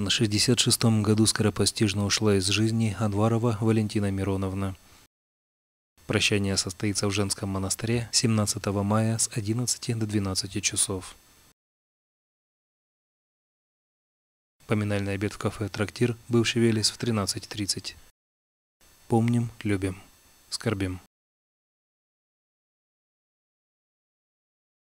На 66-м году скоропостижно ушла из жизни Адварова Валентина Мироновна. Прощание состоится в женском монастыре 17 мая с 11 до 12 часов. Поминальный обед в кафе «Трактир», бывший Велес, в 13.30. Помним, любим, скорбим.